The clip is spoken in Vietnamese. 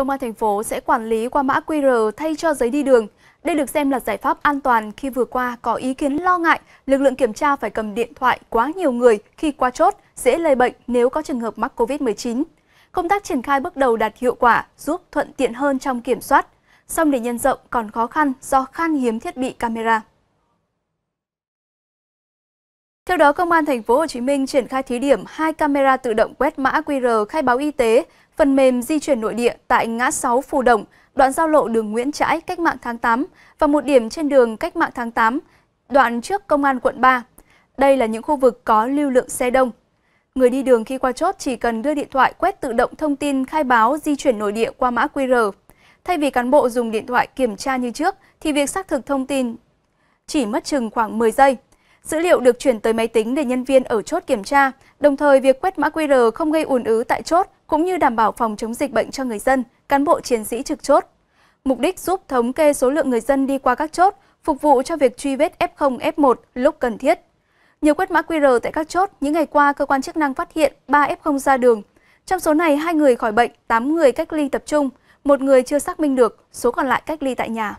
Công an thành phố sẽ quản lý qua mã QR thay cho giấy đi đường. Đây được xem là giải pháp an toàn khi vừa qua có ý kiến lo ngại lực lượng kiểm tra phải cầm điện thoại quá nhiều người khi qua chốt, dễ lây bệnh nếu có trường hợp mắc COVID-19. Công tác triển khai bước đầu đạt hiệu quả, giúp thuận tiện hơn trong kiểm soát. Song để nhân rộng còn khó khăn do khan hiếm thiết bị camera. Theo đó, Công an thành phố Hồ Chí Minh triển khai thí điểm hai camera tự động quét mã QR khai báo y tế Phần mềm di chuyển nội địa tại ngã 6 Phù Đồng, đoạn giao lộ đường Nguyễn Trãi cách mạng tháng 8 và một điểm trên đường cách mạng tháng 8, đoạn trước Công an quận 3. Đây là những khu vực có lưu lượng xe đông. Người đi đường khi qua chốt chỉ cần đưa điện thoại quét tự động thông tin khai báo di chuyển nội địa qua mã QR. Thay vì cán bộ dùng điện thoại kiểm tra như trước, thì việc xác thực thông tin chỉ mất chừng khoảng 10 giây. Dữ liệu được chuyển tới máy tính để nhân viên ở chốt kiểm tra, đồng thời việc quét mã QR không gây ùn ứ tại chốt cũng như đảm bảo phòng chống dịch bệnh cho người dân, cán bộ chiến sĩ trực chốt. Mục đích giúp thống kê số lượng người dân đi qua các chốt, phục vụ cho việc truy vết F0, F1 lúc cần thiết. Nhiều quét mã QR tại các chốt, những ngày qua cơ quan chức năng phát hiện 3 F0 ra đường. Trong số này, hai người khỏi bệnh, 8 người cách ly tập trung, một người chưa xác minh được, số còn lại cách ly tại nhà.